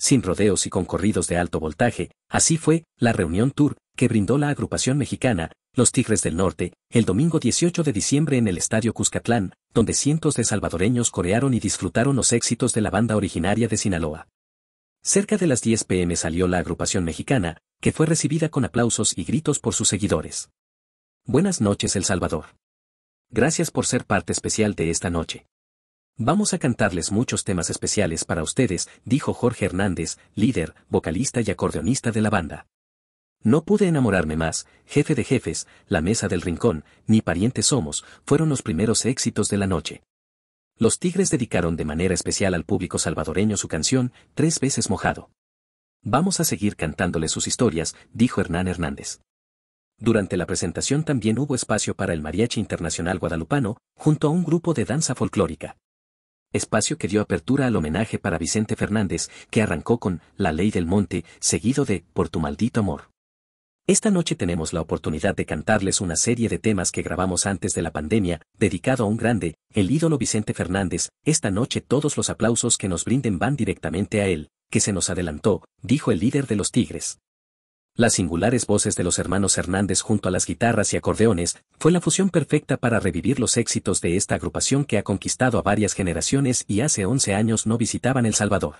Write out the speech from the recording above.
sin rodeos y con corridos de alto voltaje, así fue, la reunión tour, que brindó la agrupación mexicana, Los Tigres del Norte, el domingo 18 de diciembre en el Estadio Cuscatlán, donde cientos de salvadoreños corearon y disfrutaron los éxitos de la banda originaria de Sinaloa. Cerca de las 10 pm salió la agrupación mexicana, que fue recibida con aplausos y gritos por sus seguidores. Buenas noches El Salvador. Gracias por ser parte especial de esta noche. Vamos a cantarles muchos temas especiales para ustedes, dijo Jorge Hernández, líder, vocalista y acordeonista de la banda. No pude enamorarme más, Jefe de Jefes, La Mesa del Rincón, ni Parientes Somos, fueron los primeros éxitos de la noche. Los Tigres dedicaron de manera especial al público salvadoreño su canción, Tres veces mojado. Vamos a seguir cantándoles sus historias, dijo Hernán Hernández. Durante la presentación también hubo espacio para el Mariachi Internacional Guadalupano, junto a un grupo de danza folclórica espacio que dio apertura al homenaje para Vicente Fernández, que arrancó con La Ley del Monte, seguido de Por tu maldito amor. Esta noche tenemos la oportunidad de cantarles una serie de temas que grabamos antes de la pandemia, dedicado a un grande, el ídolo Vicente Fernández, esta noche todos los aplausos que nos brinden van directamente a él, que se nos adelantó, dijo el líder de los Tigres. Las singulares voces de los hermanos Hernández junto a las guitarras y acordeones fue la fusión perfecta para revivir los éxitos de esta agrupación que ha conquistado a varias generaciones y hace 11 años no visitaban El Salvador.